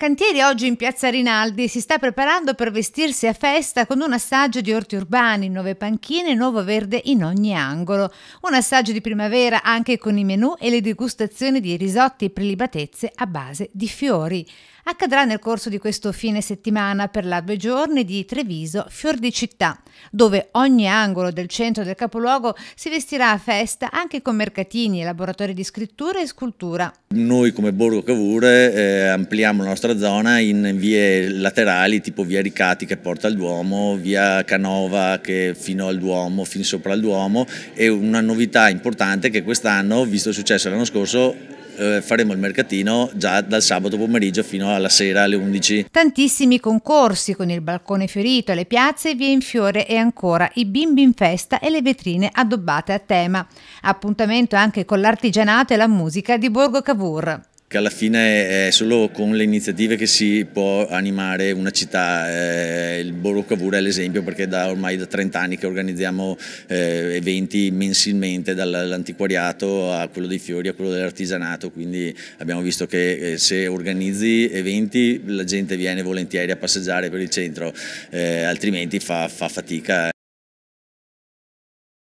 Cantieri oggi in Piazza Rinaldi si sta preparando per vestirsi a festa con un assaggio di orti urbani, nuove panchine, nuovo verde in ogni angolo. Un assaggio di primavera anche con i menù e le degustazioni di risotti e prelibatezze a base di fiori. Accadrà nel corso di questo fine settimana per la due giorni di Treviso Fior di Città, dove ogni angolo del centro del capoluogo si vestirà a festa anche con mercatini, laboratori di scrittura e scultura. Noi come Borgo Cavour eh, ampliamo la nostra nostra zona in vie laterali, tipo via Ricati che porta al Duomo, via Canova che fino al Duomo, fin sopra al Duomo e una novità importante è che quest'anno, visto il successo l'anno scorso, eh, faremo il mercatino già dal sabato pomeriggio fino alla sera alle 11. Tantissimi concorsi con il balcone fiorito, le piazze, via in fiore e ancora i bimbi in festa e le vetrine addobbate a tema. Appuntamento anche con l'artigianato e la musica di Borgo Cavour che alla fine è solo con le iniziative che si può animare una città. Eh, il Borgo Cavour è l'esempio perché da ormai da 30 anni che organizziamo eh, eventi mensilmente dall'antiquariato a quello dei fiori a quello dell'artigianato, quindi abbiamo visto che eh, se organizzi eventi la gente viene volentieri a passeggiare per il centro, eh, altrimenti fa, fa fatica